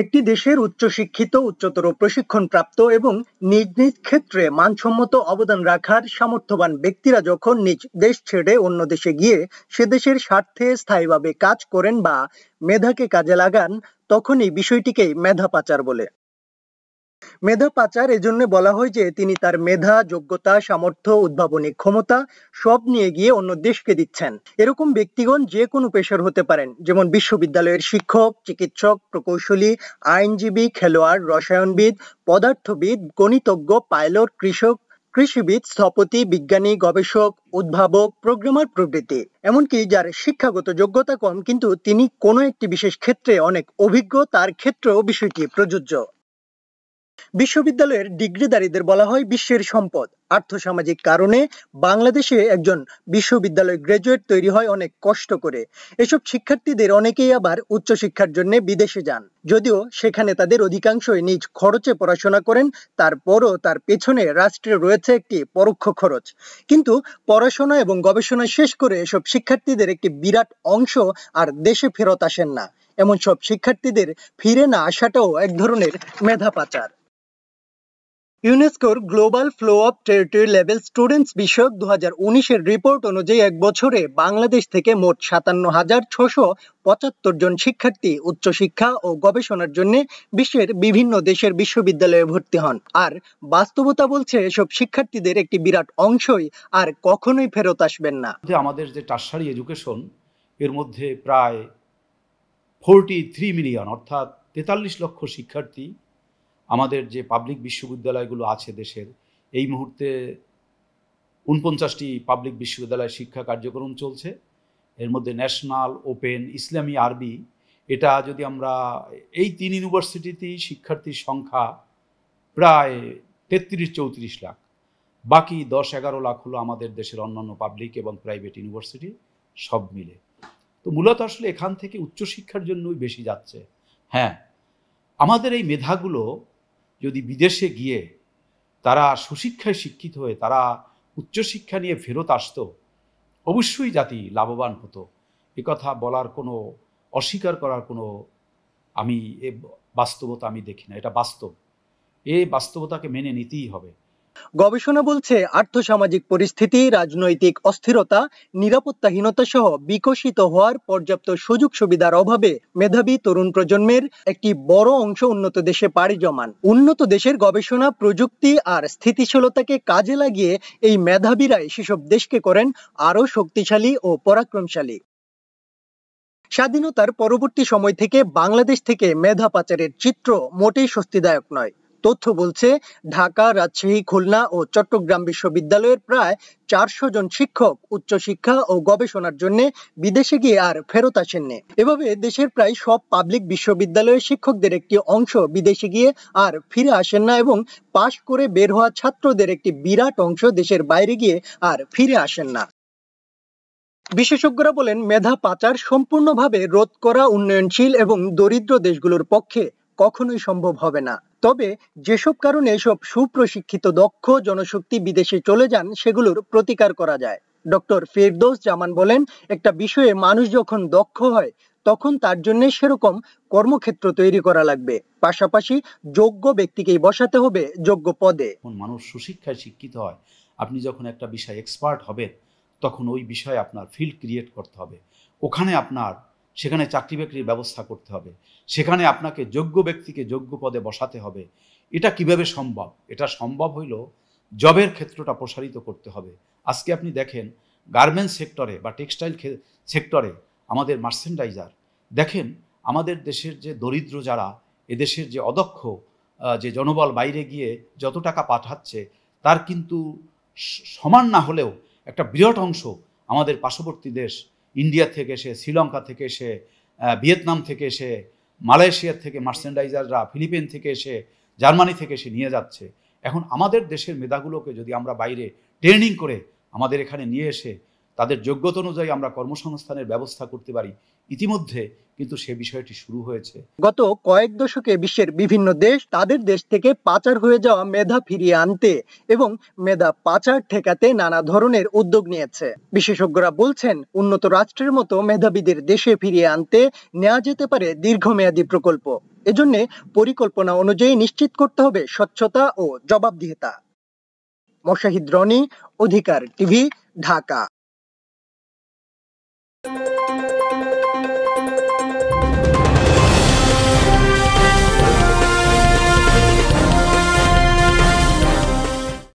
একটি দেশের উচ্চশিক্ষিত উচ্চতর প্রশিক্ষণ প্রাপ্ত এবং নিজ নিজ ক্ষেত্রে মানসম্মত অবদান রাখার সামর্থ্যবান ব্যক্তিরা যখন নিজ দেশ ছেড়ে অন্য দেশে গিয়ে সে দেশের স্বার্থে স্থায়ীভাবে কাজ করেন বা মেধাকে কাজে লাগান তখনই বিষয়টিকে মেধা পাচার বলে মেধা পাচার এজন্য বলা হয় যে তিনি তার মেধা যোগ্যতা সামর্থ্য উদ্ভাবনী ক্ষমতা সব নিয়ে গিয়ে অন্য দেশকে দিচ্ছেন এরকম ব্যক্তিগণ যে কোনো পেশার হতে পারেন যেমন বিশ্ববিদ্যালয়ের শিক্ষক চিকিৎসক প্রকৌশলী আইনজীবী খেলোয়াড় রসায়নবিদ পদার্থবিদ গণিতজ্ঞ পাইলট কৃষক কৃষিবিদ স্থপতি বিজ্ঞানী গবেষক উদ্ভাবক প্রোগ্রামার প্রভৃতি এমনকি যার শিক্ষাগত যোগ্যতা কম কিন্তু তিনি কোনো একটি বিশেষ ক্ষেত্রে অনেক অভিজ্ঞ তার ক্ষেত্রেও বিষয়টি প্রযোজ্য বিশ্ববিদ্যালয়ের ডিগ্রিধারীদের বলা হয় বিশ্বের সম্পদ আর্থসামাজিক কারণে বাংলাদেশে একজন বিশ্ববিদ্যালয় গ্রাজুয়েট তৈরি হয় অনেক কষ্ট করে এসব শিক্ষার্থীদের অনেকেই আবার উচ্চশিক্ষার জন্য বিদেশে যান যদিও সেখানে তাদের অধিকাংশই নিজ খরচে পড়াশোনা করেন তারপরও তার পেছনে রাষ্ট্রে রয়েছে একটি পরোক্ষ খরচ কিন্তু পড়াশোনা এবং গবেষণা শেষ করে এসব শিক্ষার্থীদের একটি বিরাট অংশ আর দেশে ফেরত আসেন না এমন সব শিক্ষার্থীদের ফিরে না আসাটাও এক ধরনের মেধা পাচার ইউনেস্কোর global flow of tertiary level students বিষয়ক দু হাজার উনিশের রিপোর্ট অনুযায়ী এক বছরে বাংলাদেশ থেকে মোট সাতান্ন হাজার ছশো পঁচাত্তর জন শিক্ষার্থী উচ্চশিক্ষা ও গবেষণার জন্য বিশ্বের বিভিন্ন দেশের বিশ্ববিদ্যালয়ে ভর্তি হন আর বাস্তবতা বলছে এসব শিক্ষার্থীদের একটি বিরাট অংশই আর কখনোই ফেরত আসবেন না যে আমাদের যে টার্সারি এডুকেশন এর মধ্যে প্রায় ফোরটি থ্রি মিলিয়ন অর্থাৎ তেতাল্লিশ লক্ষ শিক্ষার্থী আমাদের যে পাবলিক বিশ্ববিদ্যালয়গুলো আছে দেশের এই মুহূর্তে উনপঞ্চাশটি পাবলিক বিশ্ববিদ্যালয় শিক্ষা কার্যক্রম চলছে এর মধ্যে ন্যাশনাল ওপেন ইসলামী আরবি এটা যদি আমরা এই তিন ইউনিভার্সিটিতেই শিক্ষার্থীর সংখ্যা প্রায় তেত্রিশ চৌত্রিশ লাখ বাকি দশ এগারো লাখ হলো আমাদের দেশের অন্যান্য পাবলিক এবং প্রাইভেট ইউনিভার্সিটি সব মিলে তো মূলত আসলে এখান থেকে উচ্চশিক্ষার জন্যই বেশি যাচ্ছে হ্যাঁ আমাদের এই মেধাগুলো যদি বিদেশে গিয়ে তারা সুশিক্ষায় শিক্ষিত হয়ে তারা উচ্চশিক্ষা নিয়ে ফেরত আসত অবশ্যই জাতি লাভবান হতো কথা বলার কোনো অস্বীকার করার কোনো আমি এ বাস্তবতা আমি দেখি না এটা বাস্তব এই বাস্তবতাকে মেনে নিতেই হবে গবেষণা বলছে আর্থসামাজিক পরিস্থিতি রাজনৈতিক অস্থিরতা নিরাপত্তাহীনতা সহ বিকশিত হওয়ার পর্যাপ্ত সুযোগ সুবিধার অভাবে মেধাবী তরুণ প্রজন্মের একটি বড় অংশ উন্নত দেশে পাড়ি জমান উন্নত দেশের গবেষণা প্রযুক্তি আর স্থিতিশীলতাকে কাজে লাগিয়ে এই মেধাবীরাই সেসব দেশকে করেন আরও শক্তিশালী ও পরাক্রমশালী স্বাধীনতার পরবর্তী সময় থেকে বাংলাদেশ থেকে মেধা পাচারের চিত্র মোটেই স্বস্তিদায়ক নয় তথ্য বলছে ঢাকা রাজশাহী খুলনা ও চট্টগ্রাম বিশ্ববিদ্যালয়ের প্রায় চারশো জন শিক্ষক উচ্চশিক্ষা ও গবেষণার জন্য বিদেশে গিয়ে আর ফেরত আসেননি এভাবে দেশের প্রায় সব পাবলিক বিশ্ববিদ্যালয়ের শিক্ষকদের একটি অংশ বিদেশে গিয়ে আর ফিরে আসেন না এবং পাশ করে বের হওয়া ছাত্রদের একটি বিরাট অংশ দেশের বাইরে গিয়ে আর ফিরে আসেন না বিশেষজ্ঞরা বলেন মেধা পাচার সম্পূর্ণভাবে রোধ করা উন্নয়নশীল এবং দরিদ্র দেশগুলোর পক্ষে কখনোই সম্ভব হবে না তবে যেসব কারণে এসব সুপ্রশিক্ষিত দক্ষ জনশক্তি বিদেশে চলে যান সেগুলোর প্রতিকার করা যায় ডক্টর ফেরদৌস জামান বলেন একটা বিষয়ে মানুষ যখন দক্ষ হয় তখন তার জন্য সেরকম কর্মক্ষেত্র তৈরি করা লাগবে পাশাপাশি যোগ্য ব্যক্তিকেই বসাতে হবে যোগ্য পদে মানুষ সুশিক্ষায় শিক্ষিত হয় আপনি যখন একটা বিষয়ে এক্সপার্ট হবেন তখন ওই বিষয়ে আপনার ফিল্ড ক্রিয়েট করতে হবে ওখানে আপনার সেখানে চাকরি বাকরির ব্যবস্থা করতে হবে সেখানে আপনাকে যোগ্য ব্যক্তিকে যোগ্য পদে বসাতে হবে এটা কিভাবে সম্ভব এটা সম্ভব হইল জবের ক্ষেত্রটা প্রসারিত করতে হবে আজকে আপনি দেখেন গার্মেন্টস সেক্টরে বা টেক্সটাইল সেক্টরে আমাদের মার্সেন্ডাইজার দেখেন আমাদের দেশের যে দরিদ্র যারা এদেশের যে অদক্ষ যে জনবল বাইরে গিয়ে যত টাকা পাঠাচ্ছে তার কিন্তু সমান না হলেও একটা বিরাট অংশ আমাদের পার্শ্ববর্তী দেশ ইন্ডিয়া থেকে এসে শ্রীলঙ্কা থেকে এসে ভিয়েতনাম থেকে এসে মালয়েশিয়ার থেকে মার্চেন্ডাইজাররা ফিলিপিন থেকে এসে জার্মানি থেকে এসে নিয়ে যাচ্ছে এখন আমাদের দেশের মেধাগুলোকে যদি আমরা বাইরে ট্রেনিং করে আমাদের এখানে নিয়ে এসে তাদের যোগ্যতা অনুযায়ী আমরা কর্মসংস্থানের ব্যবস্থা করতে পারি ইতিমধ্যে কিন্তু সে বিষয়টি শুরু হয়েছে গত কয়েক দশকে বিশ্বের বিভিন্ন দেশ তাদের দেশ থেকে পাচার হয়ে যাওয়া মেধা ফিরিয়ে আনতে এবং মেধা পাচার ঠেকাতে নানা ধরনের উদ্যোগ নিয়েছে বিশেষজ্ঞরা বলছেন উন্নত রাষ্ট্রের মতো মেধাবীদের দেশে ফিরিয়ে আনতে নেওয়া যেতে পারে দীর্ঘমেয়াদী প্রকল্প এজন্য পরিকল্পনা অনুযায়ী নিশ্চিত করতে হবে স্বচ্ছতা ও জবাবদিহিতা মশাহিদ রনি অধিকার টিভি ঢাকা